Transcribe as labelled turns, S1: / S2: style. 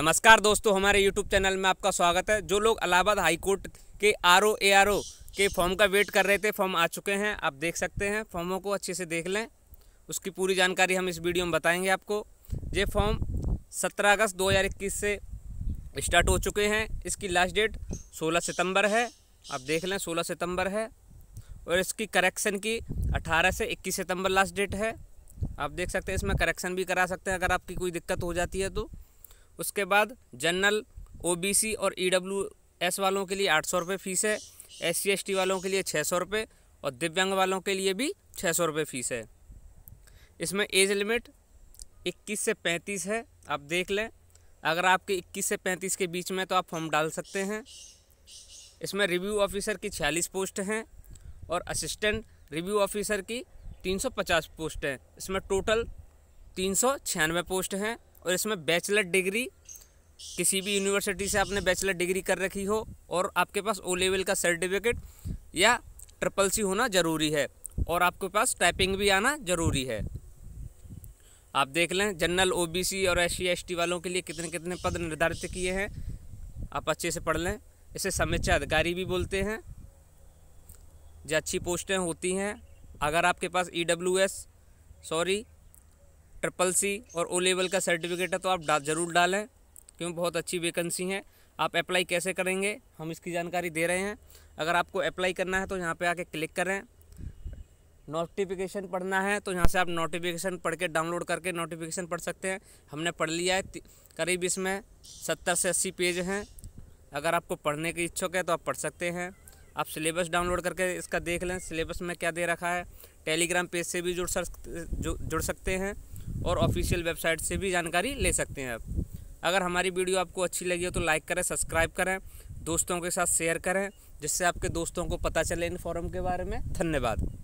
S1: नमस्कार दोस्तों हमारे यूट्यूब चैनल में आपका स्वागत है जो लोग इलाहाबाद हाईकोर्ट के R O A R O के फॉर्म का वेट कर रहे थे फॉर्म आ चुके हैं आप देख सकते हैं फॉर्मों को अच्छे से देख लें उसकी पूरी जानकारी हम इस वीडियो में बताएंगे आपको ये फॉर्म 17 अगस्त 2021 से स्टार्ट हो चुके हैं इसकी लास्ट डेट 16 सितंबर है आप देख लें सोलह सितम्बर है और इसकी करेक्शन की अठारह से इक्कीस सितंबर लास्ट डेट है आप देख सकते हैं इसमें करेक्शन भी करा सकते हैं अगर आपकी कोई दिक्कत हो जाती है तो उसके बाद जनरल ओबीसी और ईडब्ल्यूएस e वालों के लिए आठ सौ रुपये फ़ीस है एस सी वालों के लिए छः सौ रुपये और दिव्यांग वालों के लिए भी छः सौ रुपये फ़ीस है इसमें एज लिमिट इक्कीस से पैंतीस है आप देख लें अगर आपके इक्कीस से पैंतीस के बीच में तो आप फॉर्म डाल सकते हैं इसमें रिव्यू ऑफिसर की छियालीस पोस्ट हैं और असिस्टेंट रिव्यू ऑफिसर की तीन सौ पचास पोस्ट हैं इसमें टोटल तीन सौ छियानवे पोस्ट हैं और इसमें बैचलर डिग्री किसी भी यूनिवर्सिटी से आपने बैचलर डिग्री कर रखी हो और आपके पास ओ लेवल का सर्टिफिकेट या ट्रिपल सी होना ज़रूरी है और आपके पास टाइपिंग भी आना ज़रूरी है आप देख लें जनरल ओबीसी और एस सी वालों के लिए कितने कितने पद निर्धारित किए हैं आप अच्छे से पढ़ लें इसे समीक्षा अधिकारी भी बोलते हैं जो अच्छी पोस्टें होती हैं अगर आपके पास E e sorry triple C और ओ लेवल का सर्टिफिकेट है तो आप डा, ज़रूर डालें क्यों बहुत अच्छी वैकेंसी हैं आप अप्लाई कैसे करेंगे हम इसकी जानकारी दे रहे हैं अगर आपको अप्लाई करना है तो यहाँ पे आके क्लिक करें नोटिफिकेशन पढ़ना है तो यहाँ से आप नोटिफिकेशन पढ़ के डाउनलोड करके नोटिफिकेशन पढ़ सकते हैं हमने पढ़ लिया है करीब इसमें सत्तर से अस्सी पेज हैं अगर आपको पढ़ने की इच्छुक है तो आप पढ़ सकते हैं आप सिलेबस डाउनलोड करके इसका देख लें सिलेबस में क्या दे रखा है टेलीग्राम पेज से भी जुड़ सक जुड़ सकते हैं और ऑफिशियल वेबसाइट से भी जानकारी ले सकते हैं आप अगर हमारी वीडियो आपको अच्छी लगी हो तो लाइक करें सब्सक्राइब करें दोस्तों के साथ शेयर करें जिससे आपके दोस्तों को पता चले इन फॉरम के बारे में धन्यवाद